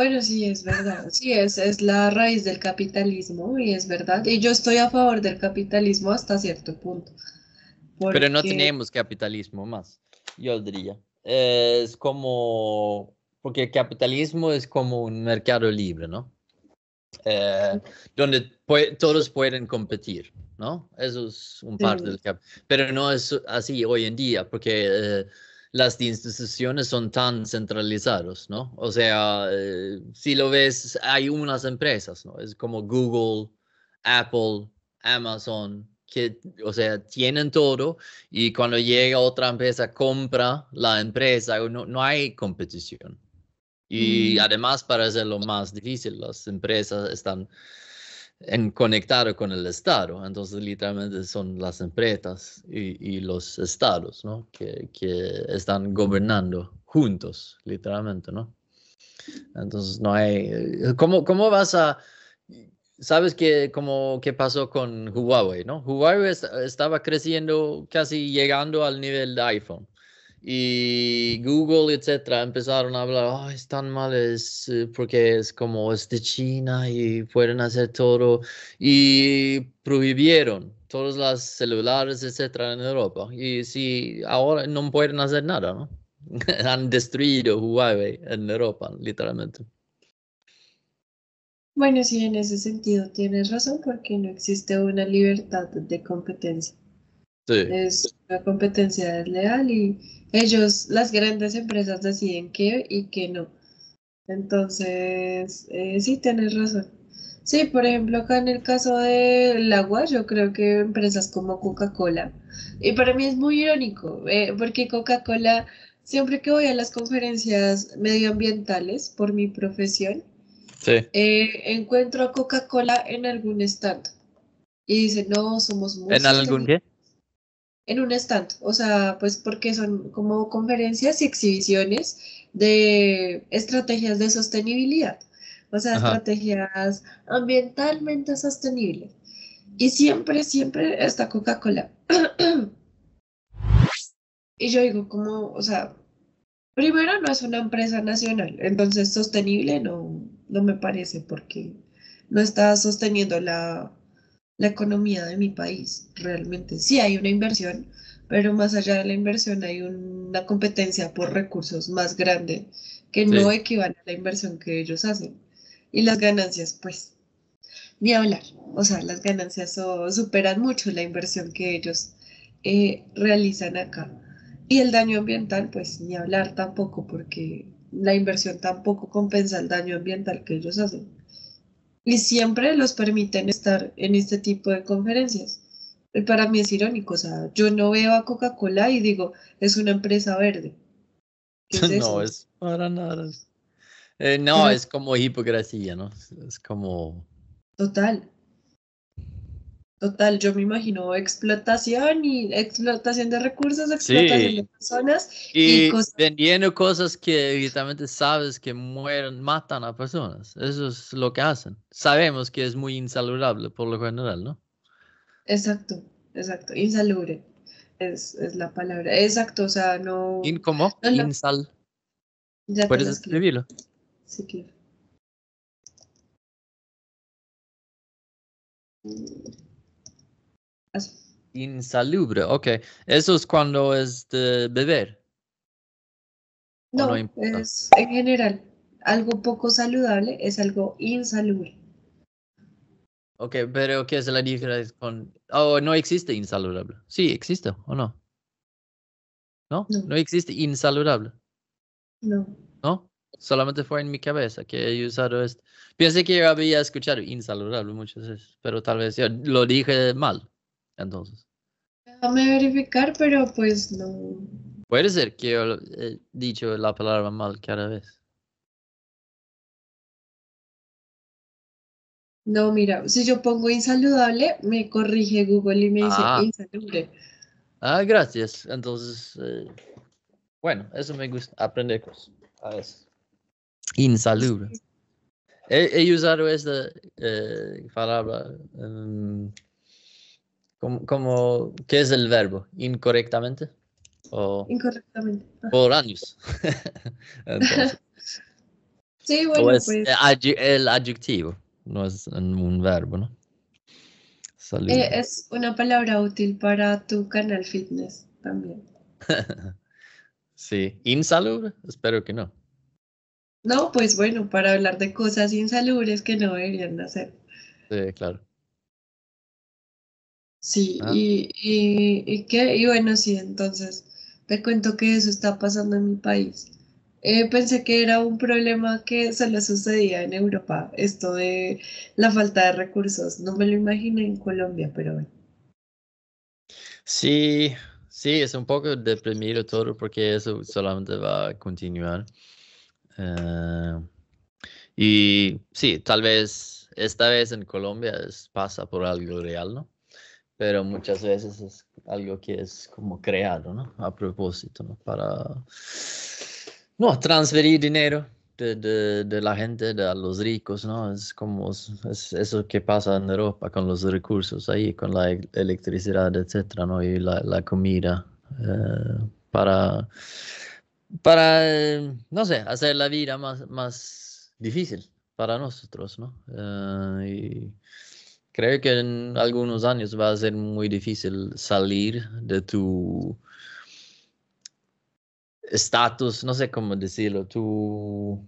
Bueno, sí, es verdad. Sí, es, es la raíz del capitalismo y es verdad. Y yo estoy a favor del capitalismo hasta cierto punto. Pero no tenemos capitalismo más, yo diría. Es como, porque el capitalismo es como un mercado libre, ¿no? Eh, donde todos pueden competir, ¿no? Eso es un parte del capitalismo. Pero no es así hoy en día, porque eh, las instituciones son tan centralizadas, ¿no? O sea, eh, si lo ves, hay unas empresas, ¿no? Es como Google, Apple, Amazon, que, o sea, tienen todo y cuando llega otra empresa, compra la empresa, no, no hay competición. Y mm. además, para hacerlo más difícil, las empresas están en conectar con el Estado. Entonces, literalmente son las empresas y, los estados ¿no? que, que, están gobernando juntos, literalmente, ¿no? Entonces, no hay... Eh, ¿Cómo, cómo vas a...? Sabes que, como, qué pasó con Huawei, ¿no? Huawei estaba creciendo, casi llegando al nivel de iPhone y Google, etcétera, empezaron a hablar, oh, están mal es eh, porque es como es de China y pueden hacer todo y prohibieron todos los celulares, etcétera, en Europa. Y sí, ahora no pueden hacer nada, ¿no? Han destruido Huawei en Europa, literalmente. Bueno, sí, en ese sentido tienes razón porque no existe una libertad de competencia. Es una competencia desleal y ellos, las grandes empresas, deciden qué y qué no. Entonces, eh, sí, tienes razón. Sí, por ejemplo, acá en el caso del agua, yo creo que empresas como Coca-Cola, y para mí es muy irónico, eh, porque Coca-Cola, siempre que voy a las conferencias medioambientales por mi profesión, eh, encuentro a Coca-Cola en algún estado Y dice, no, somos muy... ¿En algún en un stand, o sea, pues porque son como conferencias y exhibiciones de estrategias de sostenibilidad, o sea, estrategias ambientalmente sostenibles. Y siempre, siempre está Coca-Cola. y yo digo, como, o sea, primero no es una empresa nacional, entonces sostenible no, no me parece porque no está sosteniendo la la economía de mi país. Realmente sí hay una inversión, pero más allá de la inversión hay una competencia por recursos más grande que no equivale a la inversión que ellos hacen. Y las ganancias, pues, ni hablar. O sea, las ganancias superan mucho la inversión que ellos eh, realizan acá. Y el daño ambiental, pues, ni hablar tampoco, porque la inversión tampoco compensa el daño ambiental que ellos hacen y siempre los permiten estar en este tipo de conferencias. Eh, para mí es irónico, o sea, yo no veo a Coca-Cola y digo, es una empresa verde. no, es para nada. Eh, no, es como hipocresía, ¿no? Es como... Total. Total, yo me imagino explotación y explotación de recursos, explotación de personas. Y, vendiendo cosas que evidentemente sabes que mueren, matan a personas. Eso es lo que hacen. Sabemos que es muy insalubre por lo general, ¿no? Exacto, exacto. Insalubre es, la palabra. Exacto, o sea, no... ¿In cómo? Insal. ¿Puedes escribirlo? Sí, claro. Insalubre, ok. Eso es cuando es de beber. No, es en general. Algo poco saludable es algo insalubre. Ok, pero ¿qué es la diferencia con... Oh, no existe insalubre. Sí, existe, ¿o no? No, no, existe insalubre. No. ¿No? Solamente fue en mi cabeza que he usado esto. Pensé que yo había escuchado insalubre muchas veces, pero tal vez yo lo dije mal entonces. Déjame verificar, pero pues no. Puede ser que yo he dicho la palabra mal cada vez. No, mira, si yo pongo insaludable, me corrige Google y me dice ah. insalubre. Ah, gracias. Entonces, eh, bueno, eso me gusta, aprender cosas. A veces. Insalubre. He, usado esta eh, palabra como, ¿Qué es el verbo? ¿Incorrectamente? O, Incorrectamente. Por años. sí, bueno, pues, El adjetivo, no es un verbo, ¿no? Eh, es una palabra útil para tu canal fitness también. sí, insalubre, espero que no. No, pues bueno, para hablar de cosas insalubres que no deberían hacer. Sí, claro. Sí, ¿Ah? y, qué, y bueno, sí, entonces te cuento que eso está pasando en mi país. Eh, pensé que era un problema que se le sucedía en Europa, esto de la falta de recursos. No me lo imaginé en Colombia, pero bueno. Sí, sí, es un poco deprimido todo porque eso solamente va a continuar. Eh, y sí, tal vez esta vez en Colombia es, pasa por algo real, ¿no? pero muchas veces es algo que es como creado, ¿no? A propósito, Para, no, transferir dinero de, de, la gente de, a los ricos, ¿no? Es como eso que pasa en Europa con los recursos ahí, con la e, electricidad, etcétera, ¿no? Y la, la comida eh, para, para, eh, no sé, hacer la vida más, más difícil para nosotros, ¿no? Eh, y creo que en algunos años va a ser muy difícil salir de tu estatus, no sé cómo decirlo, tu...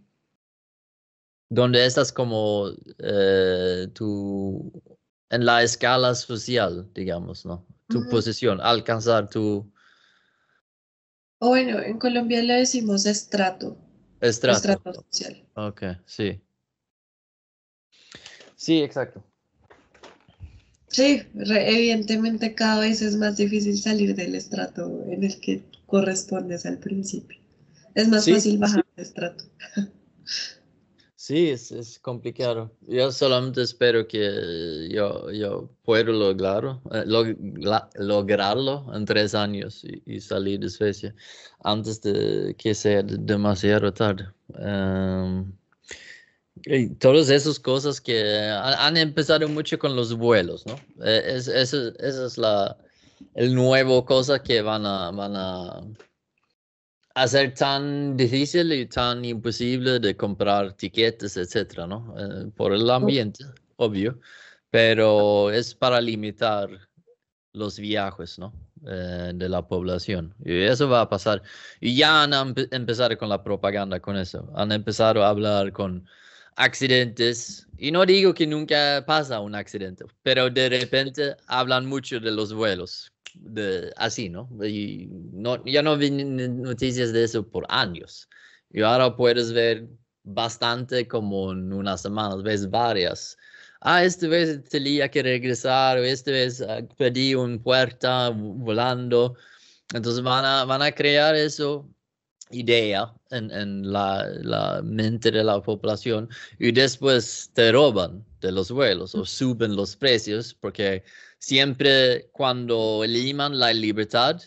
donde estás como eh, en la escala social, digamos, ¿no? Tu posición, alcanzar tu... bueno, en Colombia le decimos estrato. Estrato. social. Ok, sí. Sí, exacto. Sí, evidentemente cada vez es más difícil salir del estrato en el que correspondes al principio. Es más fácil bajar sí. estrato. Sí, es, complicado. Yo solamente espero que yo, yo pueda lograrlo, eh, lograrlo en tres años y, salir de Suecia antes de que sea demasiado tarde. Em, todas esas cosas que han, empezado mucho con los vuelos, ¿no? Eh, es, esa es la el nuevo cosa que van a, van a hacer tan difícil y tan imposible de comprar tiquetes, etcétera, ¿no? Eh, por el ambiente, obvio, pero es para limitar los viajes, ¿no? Eh, de la población. Y eso va a pasar. Y ya han empezado con la propaganda, con eso. Han empezado a hablar con accidentes, y no digo que nunca pasa un accidente, pero de repente hablan mucho de los vuelos, de, así, ¿no? Y no, ya no vi noticias de eso por años. Y ahora puedes ver bastante como en unas semanas, ves varias. Ah, este vez tenía que regresar, o esta vez ah, pedí un puerta volando. Entonces van a, van a crear eso idea en, la, mente de la población y después te roban de los vuelos o suben los precios porque siempre cuando eliminan la libertad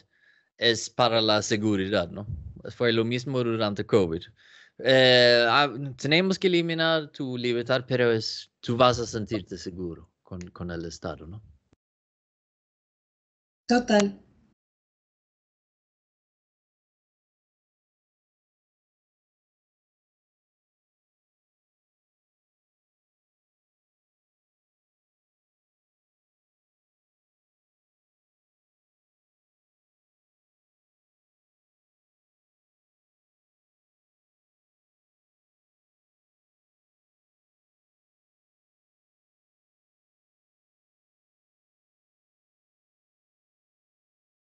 es para la seguridad, ¿no? Fue lo mismo durante COVID. Eh, ah, tenemos que eliminar tu libertad, pero es, tú vas a sentirte seguro con, con el Estado, ¿no? Total,